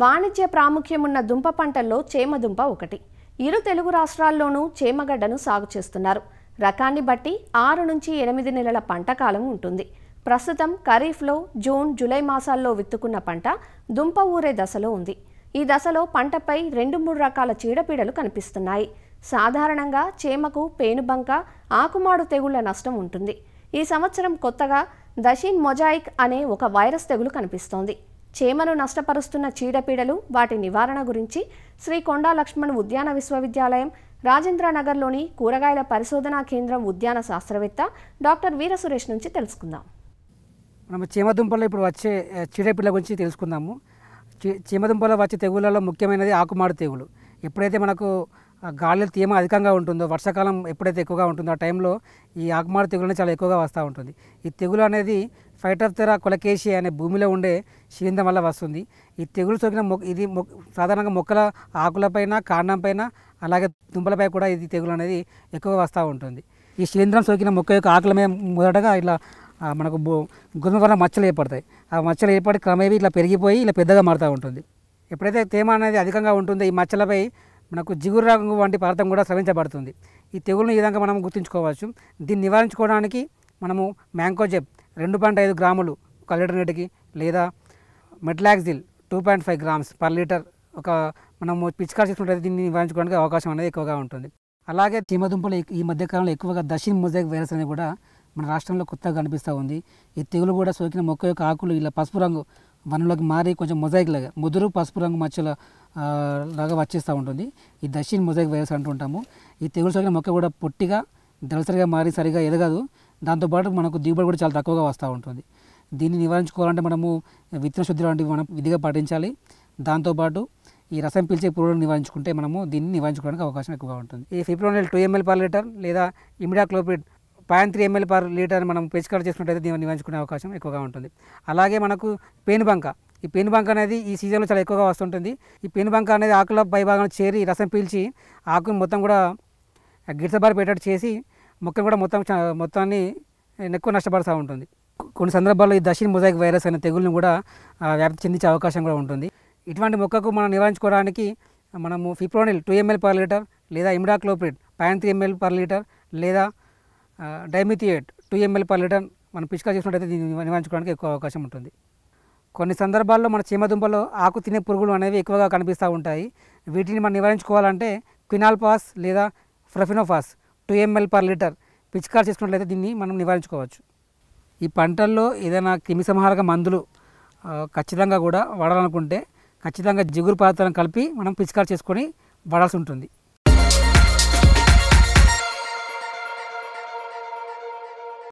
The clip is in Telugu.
వాణిజ్య ప్రాముఖ్యమున్న దుంప పంటల్లో చేమదుంప ఒకటి ఇరు తెలుగు రాష్ట్రాల్లోనూ చేమగడ్డను సాగు చేస్తున్నారు రకాన్ని బట్టి ఆరు నుంచి ఎనిమిది నెలల పంట కాలం ఉంటుంది ప్రస్తుతం ఖరీఫ్లో జూన్ జూలై మాసాల్లో విత్తుకున్న పంట దుంప ఊరే దశలో ఉంది ఈ దశలో పంటపై రెండు మూడు రకాల చీడపీడలు కనిపిస్తున్నాయి సాధారణంగా చేమకు పేనుబంక ఆకుమాడు తెగుళ్ల నష్టం ఉంటుంది ఈ సంవత్సరం కొత్తగా దషిన్ మొజాయిక్ అనే ఒక వైరస్ తెగులు కనిపిస్తోంది చేమను నష్టపరుస్తున్న చీడపీడలు వాటి నివారణ గురించి శ్రీ కొండా లక్ష్మణ్ ఉద్యాన విశ్వవిద్యాలయం రాజేంద్రనగర్లోని కూరగాయల పరిశోధనా కేంద్రం ఉద్యాన శాస్త్రవేత్త డాక్టర్ వీర సురేష్ నుంచి తెలుసుకుందాం మనం చీమదుంపల్లో ఇప్పుడు వచ్చే చీడపీడల గురించి తెలుసుకుందాము చీమదుంపల్లో వచ్చే తెగుళ్ళలో ముఖ్యమైనది ఆకుమాడు తెగులు ఎప్పుడైతే మనకు గాలి తేమ అధికంగా ఉంటుందో వర్షాకాలం ఎప్పుడైతే ఎక్కువగా ఉంటుందో ఆ టైంలో ఈ ఆకుమాడు తెగులు చాలా ఎక్కువగా వస్తూ ఉంటుంది ఈ తెగులు అనేది తెర కొలకేసి అనే భూమిలో ఉండే శిలిందం వల్ల వస్తుంది ఈ తెగులు సోకిన మొక్క ఇది సాధారణంగా మొక్కల ఆకులపైన కాండంపైన అలాగే దుంపలపై కూడా ఇది తెగులు అనేది ఎక్కువగా వస్తూ ఉంటుంది ఈ శిలింద్రం సోకిన మొక్క యొక్క ఆకుల మీద మొదటగా ఇలా మనకు గోధుమ వర్ణ మచ్చలు ఏర్పడతాయి ఆ మచ్చలు ఏర్పడి క్రమేవి ఇట్లా పెరిగిపోయి ఇలా పెద్దగా మారుతూ ఉంటుంది ఎప్పుడైతే తేమ అనేది అధికంగా ఉంటుందో ఈ మచ్చలపై మనకు జిగురు రంగు వంటి పదార్థం కూడా స్రవించబడుతుంది ఈ తెగులను ఈ విధంగా మనం గుర్తుంచుకోవచ్చు దీన్ని నివారించుకోవడానికి మనము మ్యాంకోజెప్ రెండు పాయింట్ ఐదు గ్రాములు ఒక లీటర్ నీటికి లేదా metalaxyl two point five grams per litre ఒక మనము పిచ్చికార్ చేసుకుంటే దీన్ని నివారించుకోవడానికి అవకాశం అనేది ఎక్కువగా ఉంటుంది అలాగే చీమదుంపలు ఈ మధ్యకాలంలో ఎక్కువగా దశిన్ మొజాయిక్ వైరస్ అనేది కూడా మన రాష్ట్రంలో కొత్తగా కనిపిస్తూ ఉంది ఈ తెగులు కూడా సోకిన మొక్క యొక్క ఆకులు ఇలా పసుపు రంగు వనంలోకి మారి కొంచెం మొజాయిక్ లాగా ముదురు పసుపు రంగు మధ్యలో లాగా వచ్చేస్తూ ఉంటుంది ఈ దశిన్ మొజాయిక్ వైరస్ అంటుంటాము ఈ తెగులు సోకిన మొక్క కూడా పొట్టిగా దళసరిగా మారి సరిగా ఎదగదు దాంతోపాటు మనకు దిగుబడి కూడా చాలా తక్కువగా వస్తూ ఉంటుంది దీన్ని నివారించుకోవాలంటే మనము విత్తన శుద్ధి లాంటివి మనం విధిగా పాటించాలి దాంతోపాటు ఈ రసం పీల్చే పురుగులను నివారించుకుంటే మనము దీన్ని నివారించుకోవడానికి అవకాశం ఎక్కువగా ఉంటుంది ఈ fipronil two ml per litre లేదా imidacloprid point three ml per litre మనం పెంచికడ చేసుకుంటే దీన్ని నివారించుకునే అవకాశం ఎక్కువగా ఉంటుంది అలాగే మనకు బంక ఈ పేనుబంక అనేది ఈ సీజన్లో చాలా ఎక్కువగా వస్తుంటుంది ఈ బంక అనేది ఆకుల పైభాగంలో చేరి రసం పీల్చి ఆకును మొత్తం కూడా గిడ్సబారి పెట్టేటట్టు చేసి మొక్కలు కూడా మొత్తం మొత్తాన్ని ఎక్కువ నష్టపడతా ఉంటుంది కొన్ని సందర్భాల్లో ఈ దశిని మొజాయిక్ వైరస్ అనే తెగులను కూడా వ్యాప్తి చెందించే అవకాశం కూడా ఉంటుంది ఇటువంటి మొక్కకు మనం నివారించుకోవడానికి మనము fipronil two ml per litre లేదా imidacloprid point three ml per litre లేదా dimethoate two ml per litre మనం పిచికారి చేసినట్టయితే దీన్ని నివారించుకోవడానికి ఎక్కువ అవకాశం ఉంటుంది కొన్ని సందర్భాల్లో మన చీమదుంపలో ఆకు తినే పురుగులు అనేవి ఎక్కువగా కనిపిస్తూ ఉంటాయి వీటిని మనం నివారించుకోవాలంటే క్వినాల్పాస్ లేదా profenofos two ml per litre పిచికారు చేసుకున్నట్లయితే దీన్ని మనం నివారించుకోవచ్చు ఈ పంటల్లో ఏదైనా క్రిమిసంహారక మందులు ఖచ్చితంగా కూడా వాడాలనుకుంటే ఖచ్చితంగా జిగురు పదార్థాలను కలిపి మనం పిచికారు చేసుకొని వాడాల్సి ఉంటుంది